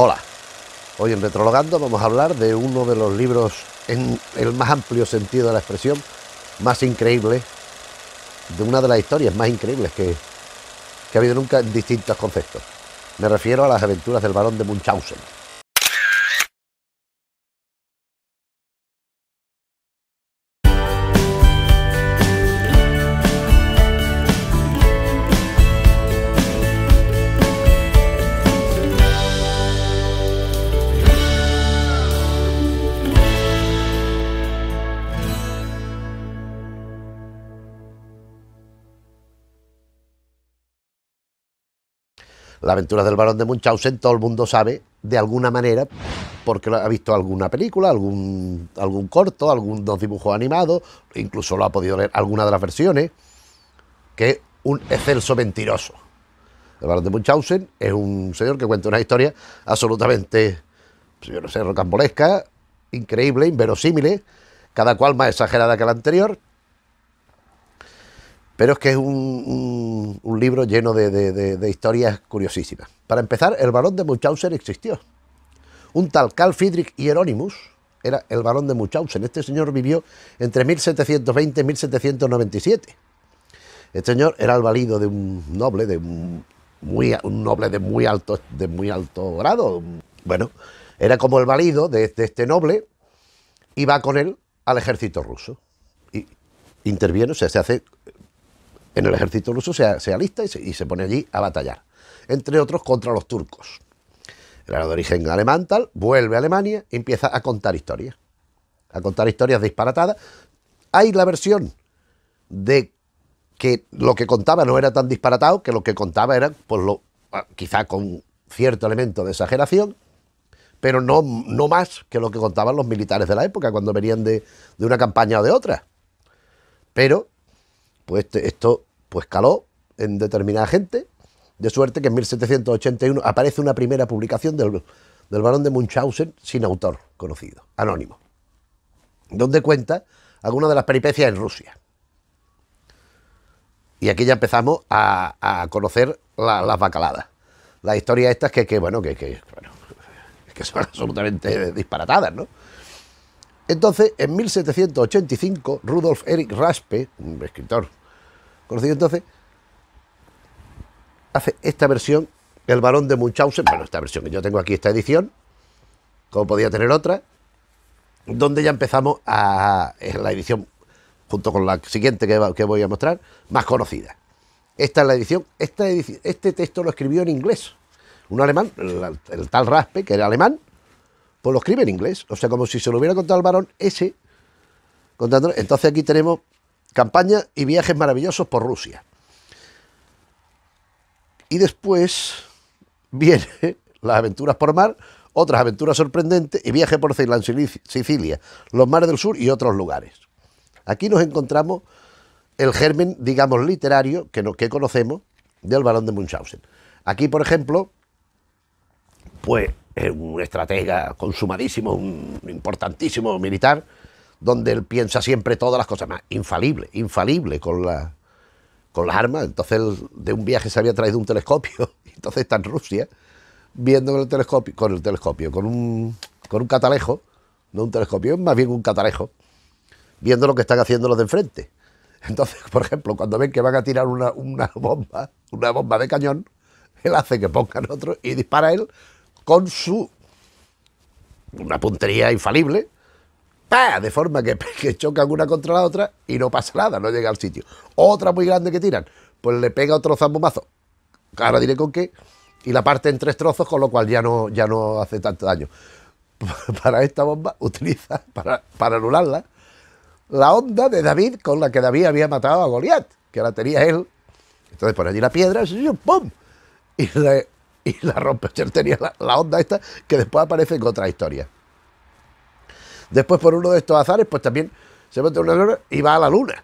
Hola, hoy en Retrologando vamos a hablar de uno de los libros en el más amplio sentido de la expresión, más increíble, de una de las historias más increíbles que, ha habido nunca en distintos conceptos. Me refiero a las aventuras del varón de Munchausen. La aventura del Barón de Munchausen todo el mundo sabe de alguna manera porque ha visto alguna película, algún, algún corto, algunos dibujos animados, incluso lo ha podido leer alguna de las versiones, que es un excelso mentiroso. El Barón de Munchausen es un señor que cuenta una historia absolutamente, pues yo no sé, rocambolesca, increíble, inverosímile, cada cual más exagerada que la anterior, pero es que es un, libro lleno de, historias curiosísimas. Para empezar, el barón de Munchausen existió. Un tal Carl Friedrich Hieronymus era el barón de Munchausen. Este señor vivió entre 1720 y 1797. Este señor era el valido de un noble, de un, muy, noble de muy alto, de muy alto grado. Bueno, era como el valido de, este noble y va con él al ejército ruso. Y interviene, o sea, se hace en el ejército ruso se, alista y se, pone allí a batallar, entre otros contra los turcos. Era de origen alemán tal, vuelve a Alemania y empieza a contar historias, a contar historias disparatadas. Hay la versión de que lo que contaba no era tan disparatado, que lo que contaba era, pues lo, ah, quizá con cierto elemento de exageración, pero no, no más que lo que contaban los militares de la época cuando venían de, de una campaña o de otra. Pero, pues este, esto pues caló en determinada gente, de suerte que en 1781 aparece una primera publicación del, del barón de Munchausen sin autor conocido, anónimo, donde cuenta algunas de las peripecias en Rusia. Y aquí ya empezamos a, conocer las la bacaladas. Las historias estas que, bueno, que, que, que son absolutamente disparatadas, ¿no? Entonces, en 1785, Rudolf Erich Raspe, un escritor conocido entonces, hace esta versión, el varón de Munchausen, bueno, esta versión que yo tengo aquí, esta edición, como podía tener otra, donde ya empezamos a la edición, junto con la siguiente que, voy a mostrar, más conocida. Esta es la edición, esta edición, este texto lo escribió en inglés. Un alemán, el, tal Raspe, que era alemán, pues lo escribe en inglés. O sea, como si se lo hubiera contado el varón ese, contándolo. Entonces aquí tenemos Campaña y viajes maravillosos por Rusia. Y después viene las aventuras por mar, otras aventuras sorprendentes y viaje por Ceilán, Sicilia, los mares del sur y otros lugares. Aquí nos encontramos el germen, digamos, literario que, no, que conocemos del barón de Munchausen. Aquí, por ejemplo, pues es un estratega consumadísimo, un importantísimo militar, donde él piensa siempre todas las cosas, más infalible, infalible con, la, con las armas. Entonces, de un viaje se había traído un telescopio, entonces está en Rusia, viendo con el telescopio, con el telescopio, con un, con un catalejo, no un telescopio, más bien un catalejo, viendo lo que están haciendo los de enfrente. Entonces, por ejemplo, cuando ven que van a tirar una, una bomba, una bomba de cañón, él hace que pongan otro y dispara él con su una puntería infalible de forma que, chocan una contra la otra y no pasa nada, no llega al sitio. Otra muy grande que tiran, pues le pega otro zambomazo. Ahora diré con qué. Y la parte en tres trozos, con lo cual ya no, ya no hace tanto daño. Para esta bomba utiliza, para, anularla, la onda de David con la que David había matado a Goliat, que la tenía él. Entonces pone allí la piedra, Y, y la rompe. Tenía la, la onda esta que después aparece en otra historia. Después, por uno de estos azares, pues también se mete una luna y va a la luna.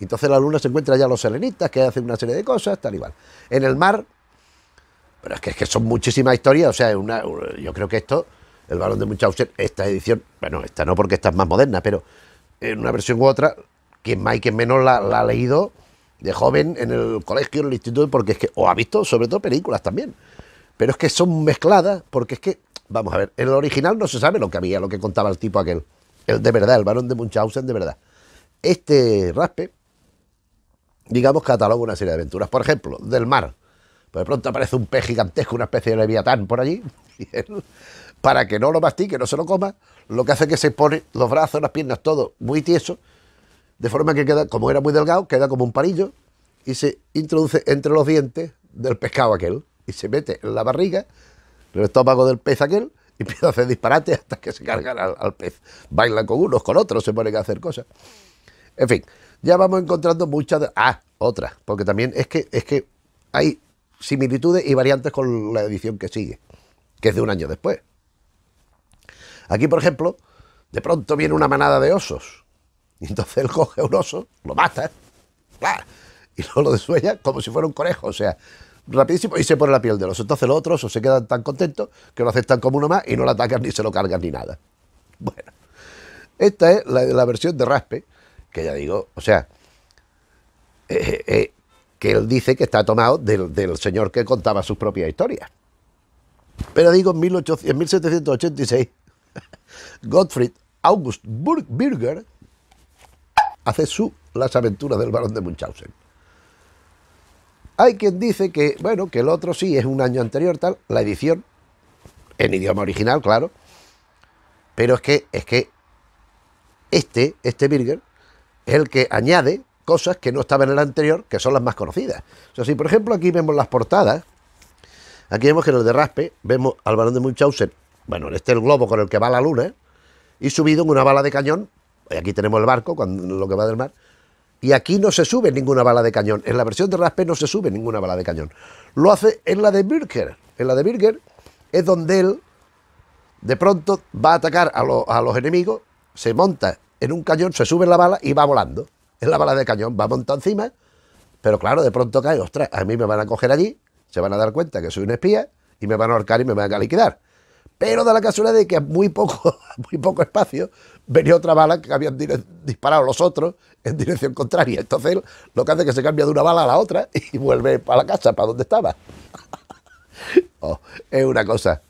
Entonces la luna se encuentra ya los selenitas, que hacen una serie de cosas, tal y igual. En el mar, pero es que, es que son muchísimas historias, o sea, una, yo creo que esto, el balón de Munchausen, esta edición, bueno, esta no porque esta es más moderna, pero en una versión u otra, quien más y quien menos la, la ha leído de joven en el colegio, en el instituto, porque es que, o ha visto sobre todo películas también, pero es que son mezcladas, porque es que Vamos a ver, en el original no se sabe lo que había, lo que contaba el tipo aquel. El de verdad, el varón de Munchausen de verdad. Este raspe, digamos, cataloga una serie de aventuras. Por ejemplo, del mar. Pues de pronto aparece un pez gigantesco, una especie de leviatán por allí. para que no lo mastique, no se lo coma, lo que hace que se pone los brazos, las piernas, todo muy tieso. De forma que queda, como era muy delgado, queda como un palillo y se introduce entre los dientes del pescado aquel y se mete en la barriga el estómago del pez aquel y empieza a hacer disparates hasta que se cargan al, pez. Bailan con unos, con otros, se pone a hacer cosas. En fin, ya vamos encontrando muchas... De, ah, otras, porque también es que, es que hay similitudes y variantes con la edición que sigue, que es de un año después. Aquí, por ejemplo, de pronto viene una manada de osos. Y entonces él coge un oso, lo mata, y luego lo desuella como si fuera un conejo. O sea, rapidísimo y se pone la piel de los. Entonces los otros o se quedan tan contentos que lo aceptan como uno más y no lo atacan ni se lo cargan ni nada. Bueno, esta es la, versión de Raspe, que ya digo, o sea, eh, eh, eh, que él dice que está tomado del, señor que contaba sus propias historias. Pero digo, en, 1786, Gottfried August hace su Las aventuras del barón de Munchausen. Hay quien dice que, bueno, que el otro sí es un año anterior, tal, la edición, en idioma original, claro. Pero es que, es que este, este Birger, es el que añade cosas que no estaban en el anterior, que son las más conocidas. O sea, si por ejemplo aquí vemos las portadas, aquí vemos que en el de Raspe vemos al balón de Munchausen, bueno, en este el globo con el que va la luna, y subido en una bala de cañón, y aquí tenemos el barco, cuando, lo que va del mar, y aquí no se sube ninguna bala de cañón. En la versión de Raspe no se sube ninguna bala de cañón. Lo hace en la de Birger... En la de Birger... es donde él de pronto va a atacar a, los enemigos, se monta en un cañón, se sube en la bala y va volando. ...en la bala de cañón, va montado encima, pero claro, de pronto cae, ostras, a mí me van a coger allí, se van a dar cuenta que soy un espía y me van a ahorcar y me van a liquidar. Pero da la casualidad de que a muy poco, muy poco espacio venía otra bala que habían disparado los otros en dirección contraria. Entonces lo que hace es que se cambia de una bala a la otra y vuelve para la casa, para donde estaba. Oh, es una cosa.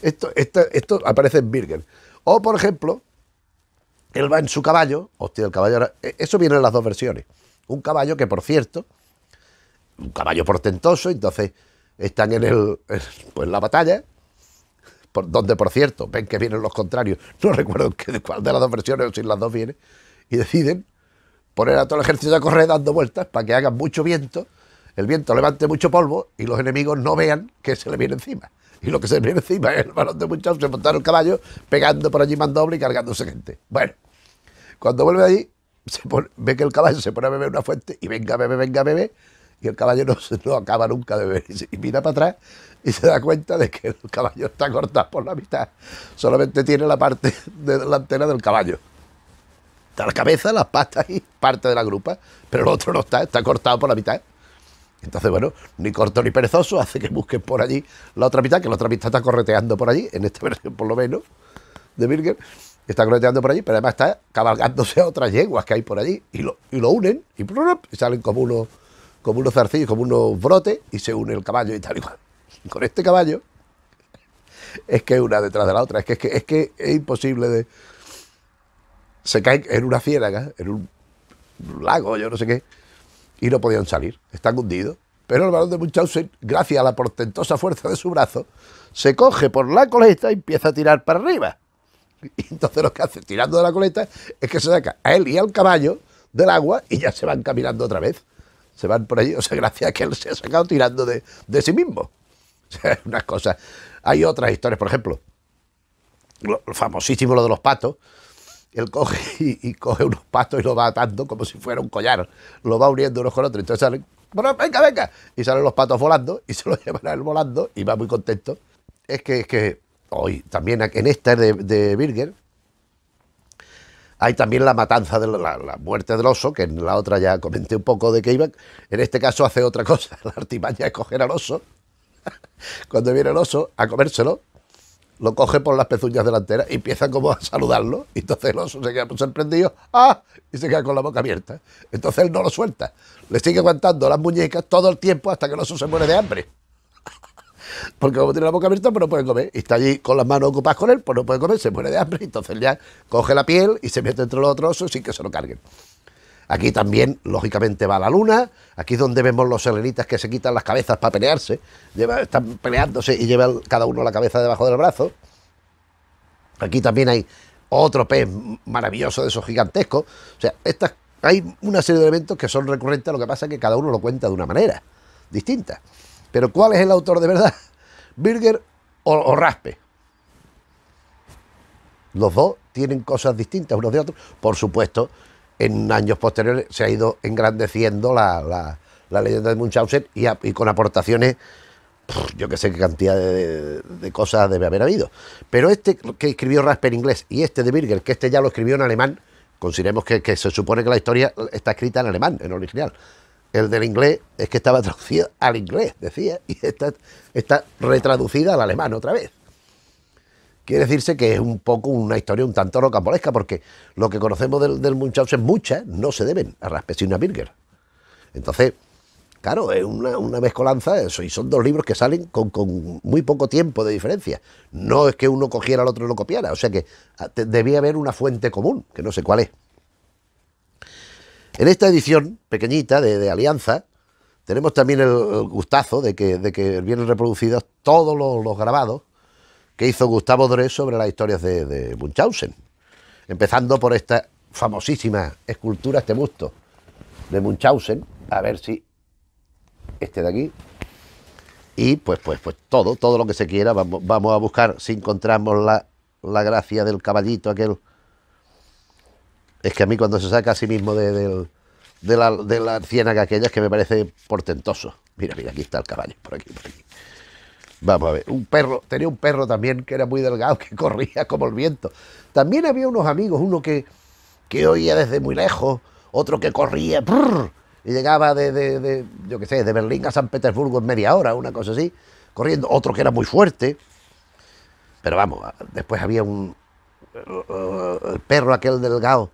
Esto, esto, aparece en Birger. O, por ejemplo, él va en su caballo. Hostia, el caballo. E, eso viene en las dos versiones. Un caballo que, por cierto, un caballo portentoso, entonces están en el. Pues la batalla. Por, donde, por cierto, ven que vienen los contrarios. No recuerdo cuál de las dos versiones o si las dos viene. Y deciden poner a todo el ejército a correr dando vueltas para que hagan mucho viento, el viento levante mucho polvo y los enemigos no vean que se le viene encima. Y lo que se le viene encima es el balón de muchachos, se montaron el caballo, pegando por allí mandoble y cargándose gente. Bueno, cuando vuelve allí, ve que el caballo se pone a beber una fuente y venga, bebe, venga, bebe. Y el caballo no, acaba nunca de beber. Y, mira para atrás y se da cuenta de que el caballo está cortado por la mitad. Solamente tiene la parte delantera del caballo la cabeza, las patas y parte de la grupa, pero el otro no está, está cortado por la mitad. Entonces, bueno, ni corto ni perezoso hace que busquen por allí la otra mitad, que la otra mitad está correteando por allí, en esta versión por lo menos, de Birger, está correteando por allí, pero además está cabalgándose a otras yeguas que hay por allí, y lo, unen, y, salen como unos, como zarcillos, como unos brotes, y se une el caballo y tal igual. con este caballo, es que una detrás de la otra, es, que, es, que es imposible de, se caen en una ciénaga, en un lago, yo no sé qué, y no podían salir, están hundidos. Pero el balón de Munchausen, gracias a la portentosa fuerza de su brazo, se coge por la coleta y empieza a tirar para arriba. Y entonces lo que hace tirando de la coleta es que se saca a él y al caballo del agua y ya se van caminando otra vez. Se van por allí, o sea, gracias a que él se ha sacado tirando de, sí mismo. O sea, unas cosas. Hay otras historias, por ejemplo, lo famosísimo lo de los patos, él coge y, coge unos patos y lo va atando como si fuera un collar, lo va uniendo unos con otros, entonces salen, bueno, venga, venga, y salen los patos volando y se los llevan a él volando y va muy contento. Es que, es que hoy también en esta de, Birger hay también la matanza, de la, muerte del oso, que en la otra ya comenté un poco de que iba, en este caso hace otra cosa, la artimaña es coger al oso, cuando viene el oso, a comérselo, lo coge por las pezuñas delanteras y empieza como a saludarlo. Y entonces el oso se queda sorprendido ¡ah! y se queda con la boca abierta. Entonces él no lo suelta. Le sigue aguantando las muñecas todo el tiempo hasta que el oso se muere de hambre. Porque como tiene la boca abierta, pues no puede comer. Y está allí con las manos ocupadas con él, pues no puede comer, se muere de hambre. Entonces ya coge la piel y se mete entre los otros osos sin que se lo carguen. Aquí también, lógicamente, va la luna. Aquí es donde vemos los selenitas que se quitan las cabezas para pelearse. están peleándose y llevan cada uno la cabeza debajo del brazo. Aquí también hay otro pez maravilloso de esos gigantescos. O sea, estas, hay una serie de elementos que son recurrentes, lo que pasa es que cada uno lo cuenta de una manera distinta. Pero ¿cuál es el autor de verdad? ¿Birger o Raspe? Los dos tienen cosas distintas unos de otros. Por supuesto, en años posteriores se ha ido engrandeciendo la, leyenda de Munchausen y, con aportaciones, yo que sé qué cantidad de, cosas debe haber habido. Pero este que escribió Rasper en inglés y este de Birger, que este ya lo escribió en alemán, consideremos que, se supone que la historia está escrita en alemán, en original el del inglés es que estaba traducido al inglés, decía, y está, está retraducida al alemán otra vez. Quiere decirse que es un poco una historia un tanto rocambolesca, porque lo que conocemos del, del es muchas no se deben a Raspesina Birger. Entonces, claro, es una, una mezcolanza, eso, y son dos libros que salen con, muy poco tiempo de diferencia. No es que uno cogiera al otro y lo copiara, o sea que ah, debía haber una fuente común, que no sé cuál es. En esta edición pequeñita de, Alianza, tenemos también el, gustazo de que, de que vienen reproducidos todos los grabados que hizo Gustavo Dore sobre las historias de, Munchausen. Empezando por esta famosísima escultura, este busto de Munchausen. A ver si este de aquí. Y pues, pues, pues todo, todo lo que se quiera. Vamos, a buscar si encontramos la, la gracia del caballito aquel. Es que a mí cuando se saca a sí mismo de, la, de la ciénaga aquella es que me parece portentoso. Mira, mira, aquí está el caballo, por aquí, por aquí. Vamos a ver, un perro, tenía un perro también que era muy delgado, que corría como el viento. También había unos amigos, uno que, oía desde muy lejos, otro que corría, y llegaba de, sé, de Berlín a San Petersburgo en media hora, una cosa así, corriendo, otro que era muy fuerte. Pero vamos, después había un, perro aquel delgado,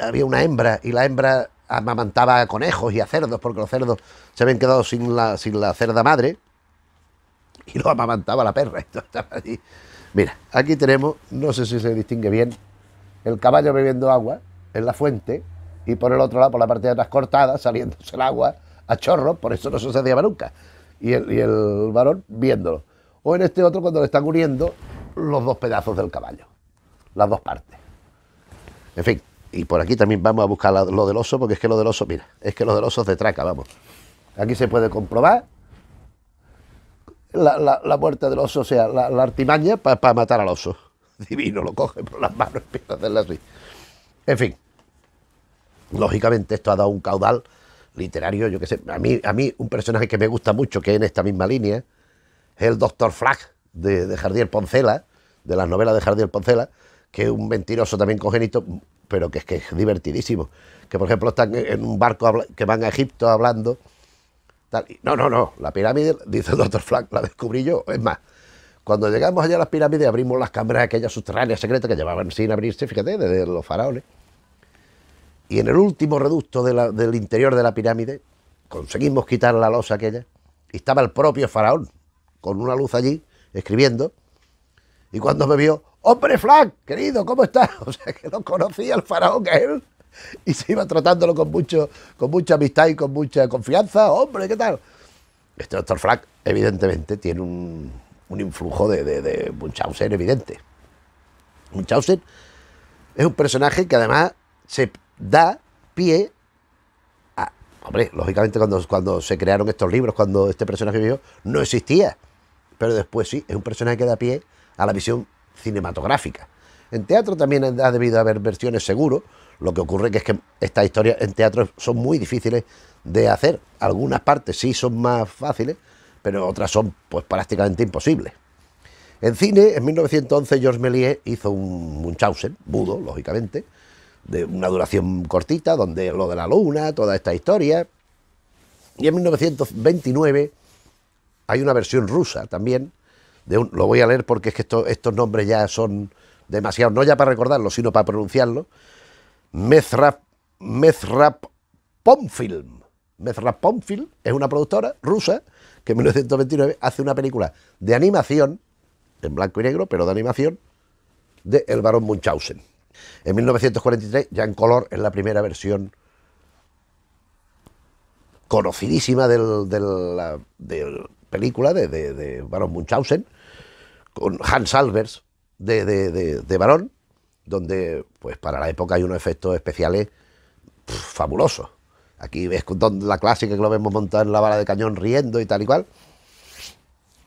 había una hembra y la hembra amamantaba a conejos y a cerdos, porque los cerdos se habían quedado sin la, sin la cerda madre y lo amamantaba la perra. Mira, aquí tenemos, no sé si se distingue bien, el caballo bebiendo agua en la fuente y por el otro lado, por la parte de atrás cortada, saliéndose el agua a chorros, por eso no sucedía nunca. Y el, y el varón viéndolo. O en este otro cuando le están uniendo los dos pedazos del caballo, las dos partes. En fin, y por aquí también vamos a buscar lo del oso, porque es que lo del oso, mira, es que lo del oso es de traca, vamos. Aquí se puede comprobar la, la, la muerte del oso, o sea, la, artimaña para matar al oso. Divino, lo coge por las manos y empieza a hacerle así. En fin, lógicamente esto ha dado un caudal literario, yo que sé. A mí, a mí un personaje que me gusta mucho, que es en esta misma línea, es el Doctor Flack de, de Jardiel Poncela, de las novelas de Jardiel Poncela, que es un mentiroso también congénito, pero que es que es divertidísimo. Que por ejemplo están en un barco que van a Egipto hablando no, no, no, la pirámide, dice el doctor Flack, la descubrí yo. Es más, cuando llegamos allá a las pirámides abrimos las cámaras aquellas subterráneas secretas que llevaban sin abrirse, fíjate, desde los faraones. Y en el último reducto del interior de la pirámide conseguimos quitar la losa aquella y estaba el propio faraón con una luz allí escribiendo. Y cuando me vio, hombre Flack, querido, ¿cómo estás? O sea, que no conocía el faraón que es él. y se iba tratándolo con, mucho, con mucha amistad y con mucha confianza. Hombre, ¿qué tal? Este doctor Flack, evidentemente, tiene un, influjo de, de, de, Munchausen evidente. Munchausen es un personaje que además se da pie a... Hombre, lógicamente cuando, cuando se crearon estos libros, cuando este personaje vivió, no existía. Pero después sí, es un personaje que da pie a la visión cinematográfica. En teatro también ha debido haber versiones seguro, lo que ocurre que es que estas historias en teatro son muy difíciles de hacer. Algunas partes sí son más fáciles, pero otras son pues prácticamente imposibles. En cine, en 1911, Georges Méliès hizo un Munchausen, Budo, lógicamente, de una duración cortita, donde lo de la luna, toda esta historia. Y en 1929 hay una versión rusa también. De lo voy a leer porque es que estos nombres ya son demasiado, no ya para recordarlos, sino para pronunciarlos. Mezrap, Mezrap Pomfilm. Mezrap Pomfilm es una productora rusa que en 1929 hace una película de animación, en blanco y negro, pero de animación, de El Barón Munchausen. En 1943, ya en color, es la primera versión conocidísima de la, película de, El Barón Munchausen, con Hans Albers de, de, Barón, donde pues para la época hay unos efectos especiales fabulosos. Aquí ves la clásica que lo vemos montar en la bala de cañón riendo y tal y cual.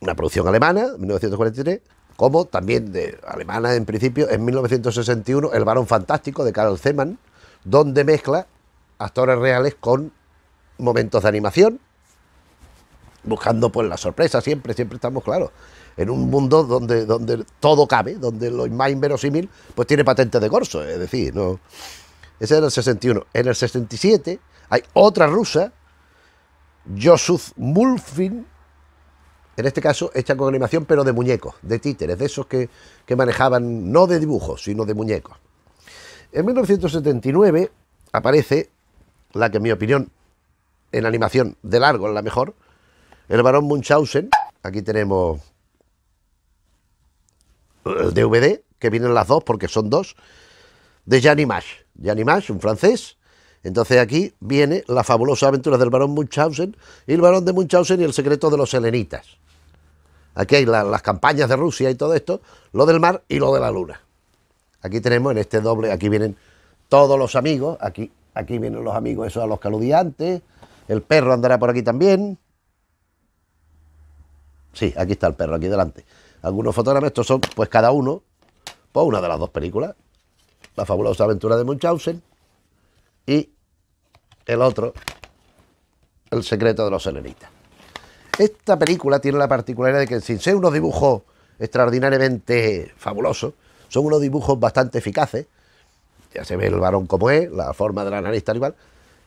Una producción alemana, 1943, como también de alemana en principio, en 1961, El varón fantástico de Karl Zeman, donde mezcla actores reales con momentos de animación buscando pues la sorpresa siempre, siempre estamos claros. En un mundo donde, donde todo cabe, donde lo más inverosímil, pues tiene patente de corso, es decir, no. Ese era el 61. En el 67 hay otra rusa, ...Yosuf Mulfin, en este caso hecha con animación, pero de muñecos, de títeres, de esos que, que manejaban no de dibujos, sino de muñecos. En 1979 aparece la que en mi opinión en animación de largo es la mejor, el barón Munchausen. Aquí tenemos el DVD, que vienen las dos porque son dos, de Gianni Mash. Gianni Mash, un francés. Entonces aquí viene la fabulosa aventura del barón Munchausen y el barón de Munchausen y el secreto de los helenitas. Aquí hay las campañas de Rusia y todo esto, lo del mar y lo de la luna. Aquí tenemos en este doble, aquí vienen todos los amigos, aquí, aquí vienen los amigos esos a los caludiantes, el perro andará por aquí también, Sí, aquí está el perro, aquí delante. Algunos fotógrafos, estos son, pues cada uno, pues una de las dos películas. La fabulosa aventura de Munchausen y el otro, El secreto de los selenitas. Esta película tiene la particularidad de que, sin ser unos dibujos extraordinariamente fabulosos, son unos dibujos bastante eficaces. Ya se ve el varón como es, la forma de la nariz tal y cual,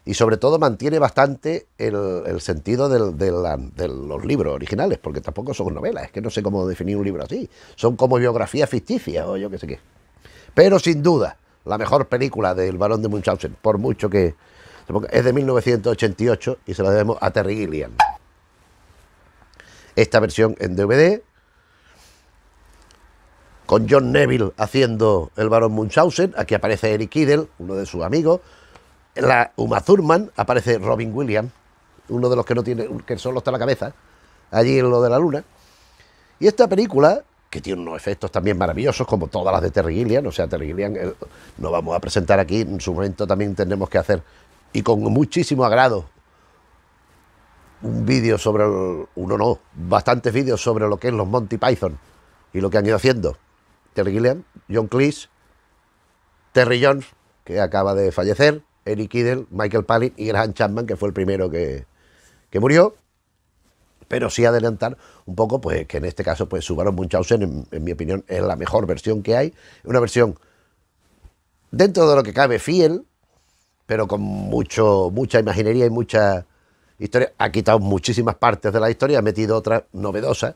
y sobre todo mantiene bastante el, sentido de, los libros originales, porque tampoco son novelas, es que no sé cómo definir un libro así, son como biografías ficticias o yo qué sé qué. Pero sin duda, la mejor película del Barón de Munchausen, por mucho que... Es de 1988 y se la debemos a Terry Gilliam. Esta versión en DVD, con John Neville haciendo el Barón Munchausen, aquí aparece Eric Idle, uno de sus amigos, la Uma Thurman aparece Robin Williams, uno de los que no tiene, que solo está en la cabeza, allí en lo de la luna. Y esta película, que tiene unos efectos también maravillosos, como todas las de Terry Gilliam, o sea, Terry Gilliam nos eh, no vamos a presentar aquí, en su momento también tendremos que hacer, y con muchísimo agrado, un vídeo sobre, uno no, bastantes vídeos sobre lo que es los Monty Python y lo que han ido haciendo. Terry Gilliam, John Cleese, Terry Jones, que acaba de fallecer, Eric Idle, Michael Palin y Graham Chapman, que fue el primero que, murió. Pero sí adelantar un poco, pues que en este caso, pues Subaru Munchausen, en, en mi opinión, es la mejor versión que hay. Una versión dentro de lo que cabe fiel, pero con mucho, mucha imaginería y mucha historia. Ha quitado muchísimas partes de la historia, ha metido otras novedosas,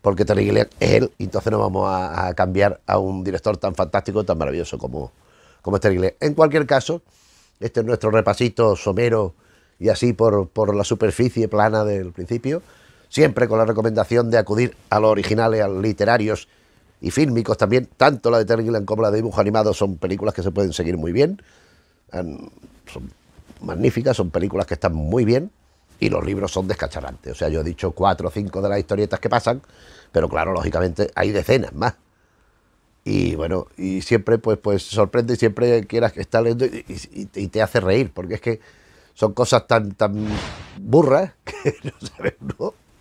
porque Terry Gilliam es él, entonces no vamos a, cambiar a un director tan fantástico, tan maravilloso como, como Terry Gilliam. En cualquier caso, este es nuestro repasito somero y así por, por la superficie plana del principio, siempre con la recomendación de acudir a los originales, a los literarios y fílmicos también. Tanto la de Terry Gilliam como la de dibujo animado son películas que se pueden seguir muy bien, son magníficas, son películas que están muy bien y los libros son descacharantes. O sea, yo he dicho cuatro o cinco de las historietas que pasan, pero claro, lógicamente hay decenas más y bueno, y siempre pues, pues sorprende y siempre quieras que está leyendo y, te hace reír, porque es que son cosas tan, tan burras que no sabes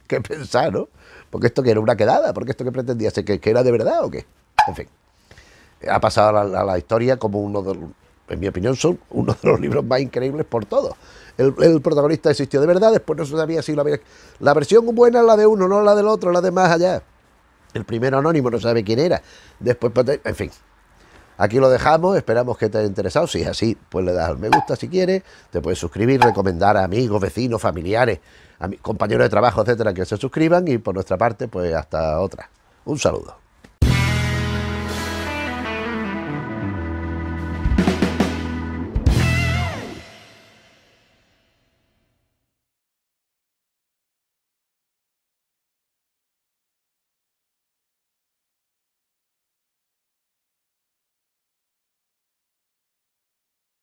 qué pensar, ¿no? Porque esto que era una quedada, porque esto que pretendía ser que, era de verdad o qué. En fin, ha pasado a la, historia como uno de los, en mi opinión, son uno de los libros más increíbles por todos. El, protagonista existió de verdad, después no sabía si la, la versión buena es la de uno, no la del otro, la de más allá. El primero anónimo no sabe quién era. Después, pues, en fin. Aquí lo dejamos, esperamos que te haya interesado. Si es así, pues le das al me gusta si quieres, te puedes suscribir, recomendar a amigos, vecinos, familiares, compañeros de trabajo, etcétera, que se suscriban y por nuestra parte, pues hasta otra. Un saludo.